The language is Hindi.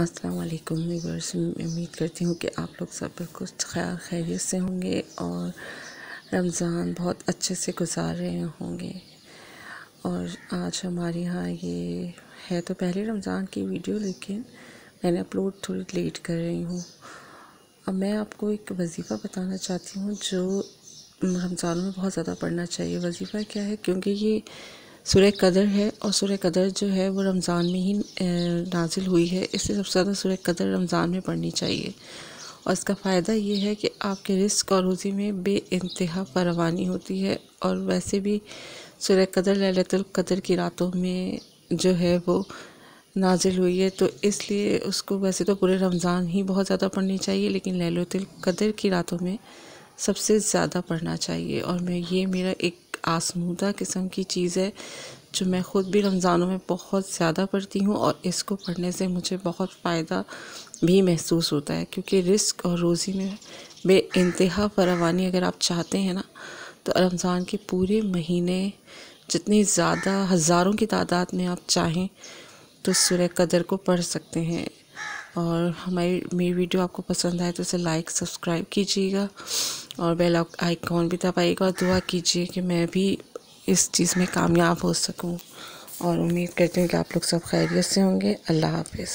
अस्सलाम वालेकुम व्यूवर्स उम्मीद करती हूँ कि आप लोग सब बिल्कुल ख्याल खैरियत से होंगे और रमज़ान बहुत अच्छे से गुजार रहे होंगे और आज हमारे यहाँ ये है तो पहले रमज़ान की वीडियो लेकिन मैंने अपलोड थोड़ी लेट कर रही हूँ अब मैं आपको एक वजीफ़ा बताना चाहती हूँ जो रमज़ान में बहुत ज़्यादा पढ़ना चाहिए वजीफ़ा क्या है क्योंकि ये सूर्य कदर है और सूर्य कदर जो है वो रमज़ान में ही नाजिल हुई है इससे सबसे ज़्यादा सूर्य कदर रमज़ान में पढ़नी चाहिए और इसका फ़ायदा ये है कि आपके रिस्क और रोज़ी में बे इंतहा फरवानी होती है और वैसे भी सूर्य कदर कदर की रातों में जो है वो नाजिल हुई है तो इसलिए उसको वैसे तो पूरे रमज़ान ही बहुत ज़्यादा पढ़नी चाहिए लेकिन कदर की रातों में सबसे ज़्यादा पढ़ना चाहिए और मैं ये मेरा एक आसमूदा किस्म की चीज़ है जो मैं ख़ुद भी रमज़ानों में बहुत ज़्यादा पढ़ती हूँ और इसको पढ़ने से मुझे बहुत फ़ायदा भी महसूस होता है क्योंकि रिस्क और रोज़ी में बे इंतहा फरावानी अगर आप चाहते हैं ना तो रमज़ान के पूरे महीने जितनी ज़्यादा हज़ारों की तादाद में आप चाहें तो सुरह कदर को पढ़ सकते हैं और हमारी मेरी वीडियो आपको पसंद आए तो इसे लाइक सब्सक्राइब कीजिएगा और बेल आइकॉन भी दबाइएगा दुआ कीजिए कि मैं भी इस चीज़ में कामयाब हो सकूं और उम्मीद करती हूँ कि आप लोग सब खैरियत से होंगे अल्लाह हाफिज़